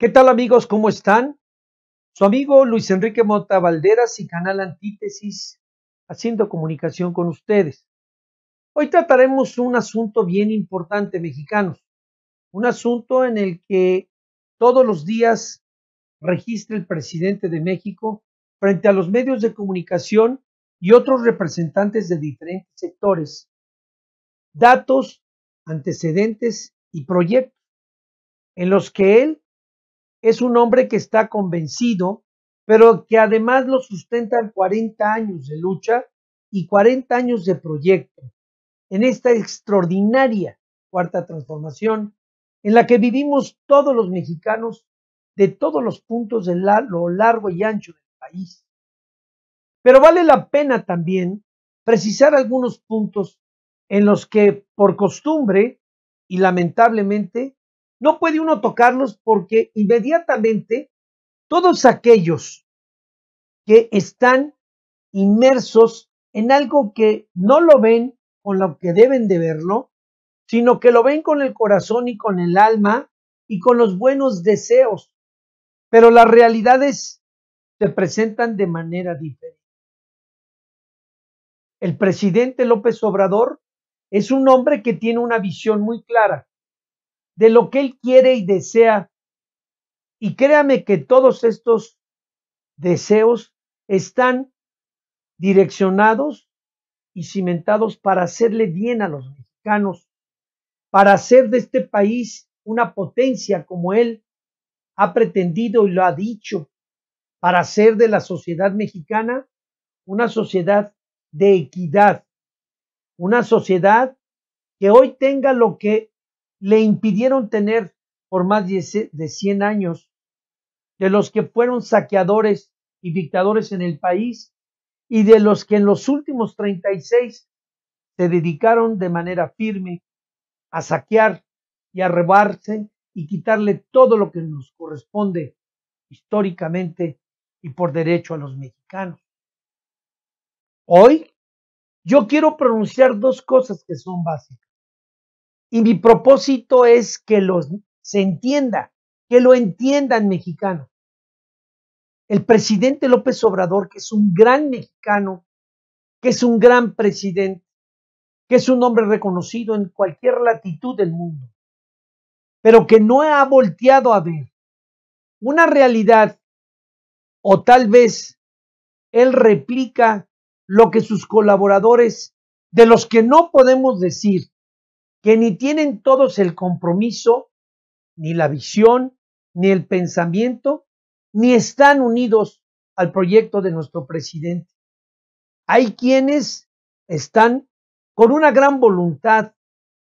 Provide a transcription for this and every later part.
¿Qué tal amigos? ¿Cómo están? Su amigo Luis Enrique Mota Valderas y Canal Antítesis haciendo comunicación con ustedes. Hoy trataremos un asunto bien importante, mexicanos. Un asunto en el que todos los días registra el presidente de México frente a los medios de comunicación y otros representantes de diferentes sectores. Datos, antecedentes y proyectos en los que él es un hombre que está convencido, pero que además lo sustentan 40 años de lucha y 40 años de proyecto. En esta extraordinaria cuarta transformación, en la que vivimos todos los mexicanos de todos los puntos de lo largo y ancho del país. Pero vale la pena también precisar algunos puntos en los que, por costumbre y lamentablemente, no puede uno tocarlos porque inmediatamente todos aquellos que están inmersos en algo que no lo ven con lo que deben de verlo, sino que lo ven con el corazón y con el alma y con los buenos deseos. Pero las realidades se presentan de manera diferente. El presidente López Obrador es un hombre que tiene una visión muy clara de lo que Él quiere y desea. Y créame que todos estos deseos están direccionados y cimentados para hacerle bien a los mexicanos, para hacer de este país una potencia como Él ha pretendido y lo ha dicho, para hacer de la sociedad mexicana una sociedad de equidad, una sociedad que hoy tenga lo que le impidieron tener por más de 100 años, de los que fueron saqueadores y dictadores en el país, y de los que en los últimos 36 se dedicaron de manera firme a saquear y a rebarse y quitarle todo lo que nos corresponde históricamente y por derecho a los mexicanos. Hoy yo quiero pronunciar dos cosas que son básicas. Y mi propósito es que los, se entienda, que lo entiendan mexicanos. El presidente López Obrador, que es un gran mexicano, que es un gran presidente, que es un hombre reconocido en cualquier latitud del mundo, pero que no ha volteado a ver una realidad o tal vez él replica lo que sus colaboradores, de los que no podemos decir que ni tienen todos el compromiso, ni la visión, ni el pensamiento, ni están unidos al proyecto de nuestro presidente. Hay quienes están con una gran voluntad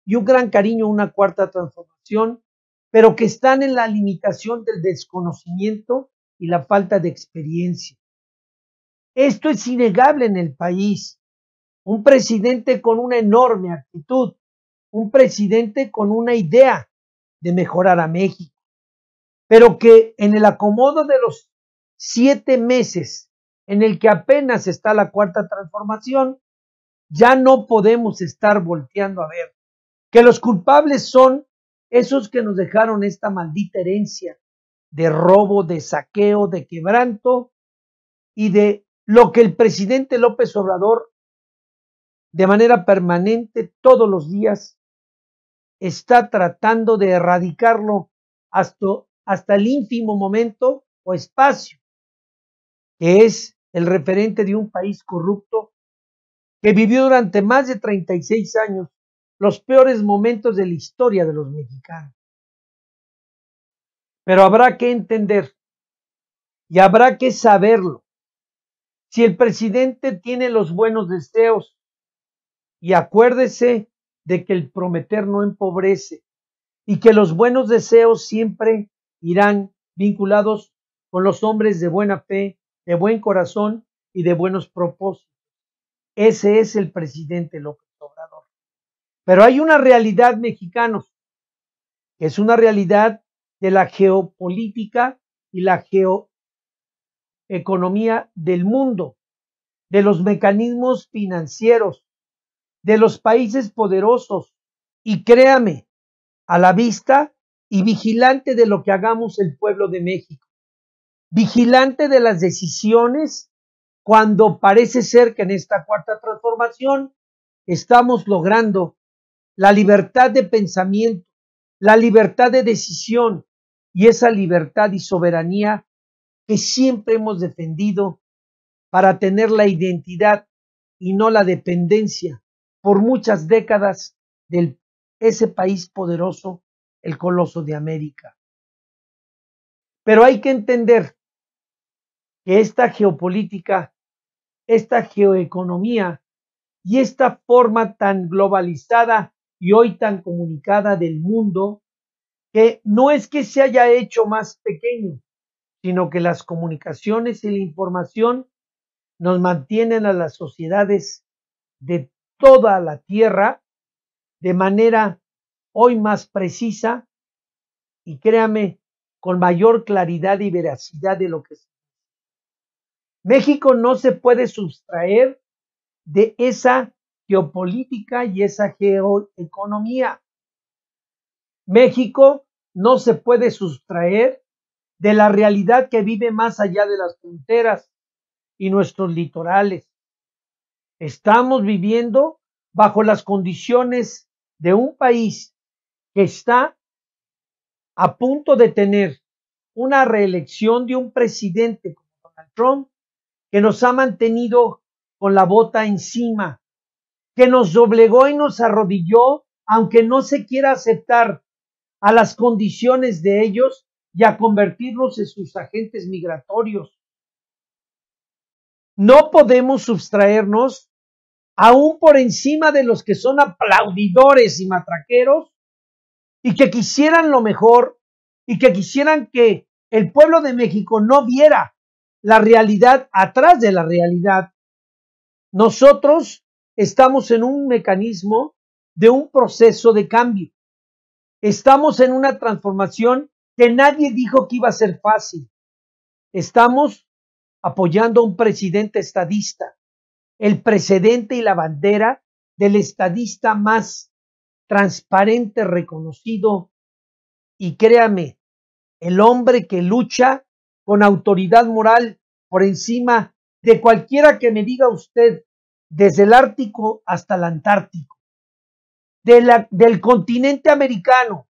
y un gran cariño a una cuarta transformación, pero que están en la limitación del desconocimiento y la falta de experiencia. Esto es innegable en el país. Un presidente con una enorme actitud, un presidente con una idea de mejorar a México, pero que en el acomodo de los siete meses en el que apenas está la cuarta transformación, ya no podemos estar volteando a ver que los culpables son esos que nos dejaron esta maldita herencia de robo, de saqueo, de quebranto y de lo que el presidente López Obrador de manera permanente todos los días está tratando de erradicarlo hasta, hasta el ínfimo momento o espacio, que es el referente de un país corrupto que vivió durante más de 36 años los peores momentos de la historia de los mexicanos. Pero habrá que entender y habrá que saberlo. Si el presidente tiene los buenos deseos, y acuérdese de que el prometer no empobrece y que los buenos deseos siempre irán vinculados con los hombres de buena fe, de buen corazón y de buenos propósitos. Ese es el presidente López Obrador. Pero hay una realidad mexicanos, que es una realidad de la geopolítica y la geoeconomía del mundo, de los mecanismos financieros, de los países poderosos. Y créame, a la vista y vigilante de lo que hagamos el pueblo de México, vigilante de las decisiones cuando parece ser que en esta cuarta transformación estamos logrando la libertad de pensamiento, la libertad de decisión y esa libertad y soberanía que siempre hemos defendido para tener la identidad y no la dependencia por muchas décadas de ese país poderoso, el Coloso de América. Pero hay que entender que esta geopolítica, esta geoeconomía y esta forma tan globalizada y hoy tan comunicada del mundo, que no es que se haya hecho más pequeño, sino que las comunicaciones y la información nos mantienen a las sociedades de toda la tierra de manera hoy más precisa y créame, con mayor claridad y veracidad de lo que es. México no se puede sustraer de esa geopolítica y esa geoeconomía. México no se puede sustraer de la realidad que vive más allá de las fronteras y nuestros litorales. Estamos viviendo bajo las condiciones de un país que está a punto de tener una reelección de un presidente como Donald Trump que nos ha mantenido con la bota encima, que nos doblegó y nos arrodilló, aunque no se quiera aceptar a las condiciones de ellos y a convertirlos en sus agentes migratorios. No podemos sustraernos, aún por encima de los que son aplaudidores y matraqueros, y que quisieran lo mejor, y que quisieran que el pueblo de México no viera la realidad atrás de la realidad. Nosotros estamos en un mecanismo de un proceso de cambio. Estamos en una transformación que nadie dijo que iba a ser fácil. Estamos apoyando a un presidente estadista, el precedente y la bandera del estadista más transparente, reconocido y créame, el hombre que lucha con autoridad moral por encima de cualquiera que me diga usted, desde el Ártico hasta el Antártico, del continente americano,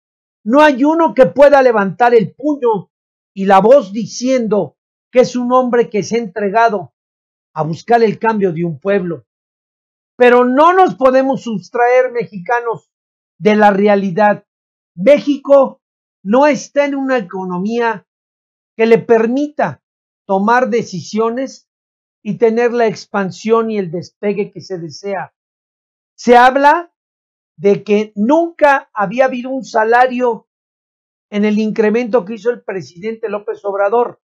no hay uno que pueda levantar el puño y la voz diciendo, que es un hombre que se ha entregado a buscar el cambio de un pueblo. Pero no nos podemos sustraer, mexicanos, de la realidad. México no está en una economía que le permita tomar decisiones y tener la expansión y el despegue que se desea. Se habla de que nunca había habido un salario en el incremento que hizo el presidente López Obrador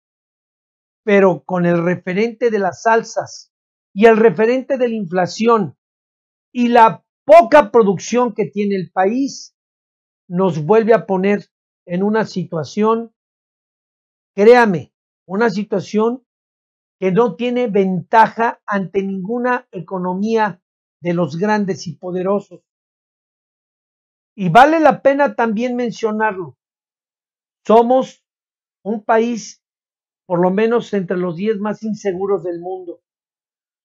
pero con el referente de las salsas y el referente de la inflación y la poca producción que tiene el país, nos vuelve a poner en una situación, créame, una situación que no tiene ventaja ante ninguna economía de los grandes y poderosos. Y vale la pena también mencionarlo. Somos un país por lo menos entre los 10 más inseguros del mundo.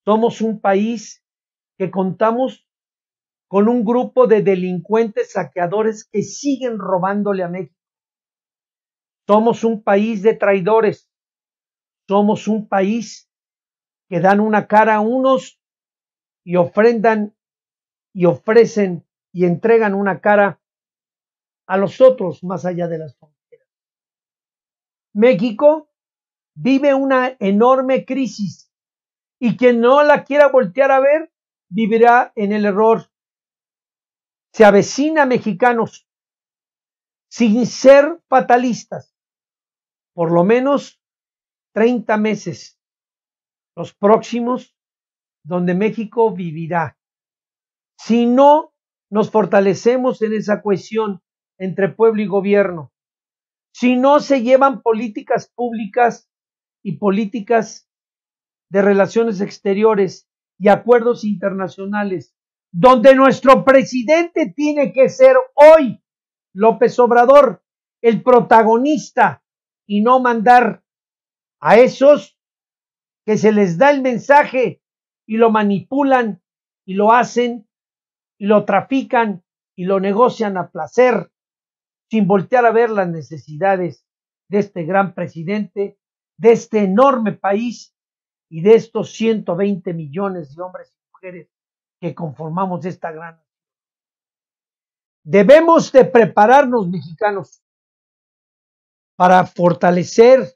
Somos un país que contamos con un grupo de delincuentes saqueadores que siguen robándole a México. Somos un país de traidores. Somos un país que dan una cara a unos y ofrendan y ofrecen y entregan una cara a los otros más allá de las fronteras. México vive una enorme crisis y quien no la quiera voltear a ver vivirá en el error. Se avecina mexicanos sin ser fatalistas, por lo menos 30 meses, los próximos, donde México vivirá. Si no nos fortalecemos en esa cohesión entre pueblo y gobierno, si no se llevan políticas públicas y políticas de relaciones exteriores y acuerdos internacionales, donde nuestro presidente tiene que ser hoy, López Obrador, el protagonista y no mandar a esos que se les da el mensaje y lo manipulan y lo hacen y lo trafican y lo negocian a placer sin voltear a ver las necesidades de este gran presidente de este enorme país y de estos 120 millones de hombres y mujeres que conformamos esta gran Debemos de prepararnos, mexicanos, para fortalecer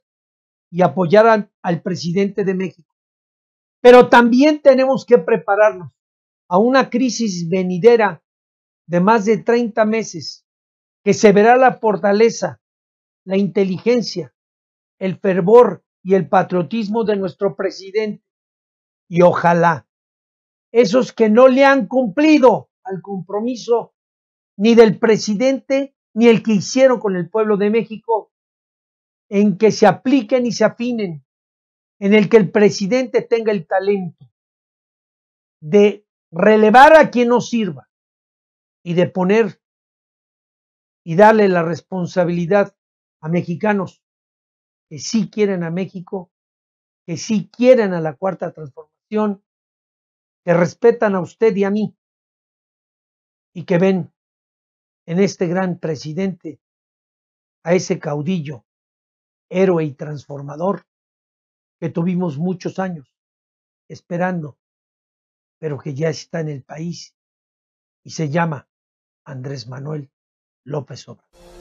y apoyar al presidente de México. Pero también tenemos que prepararnos a una crisis venidera de más de 30 meses que se verá la fortaleza, la inteligencia, el fervor y el patriotismo de nuestro presidente. Y ojalá esos que no le han cumplido al compromiso ni del presidente ni el que hicieron con el pueblo de México, en que se apliquen y se afinen, en el que el presidente tenga el talento de relevar a quien no sirva y de poner y darle la responsabilidad a mexicanos que sí quieren a México, que sí quieren a la cuarta transformación, que respetan a usted y a mí y que ven en este gran presidente a ese caudillo, héroe y transformador que tuvimos muchos años esperando, pero que ya está en el país y se llama Andrés Manuel López Obrador.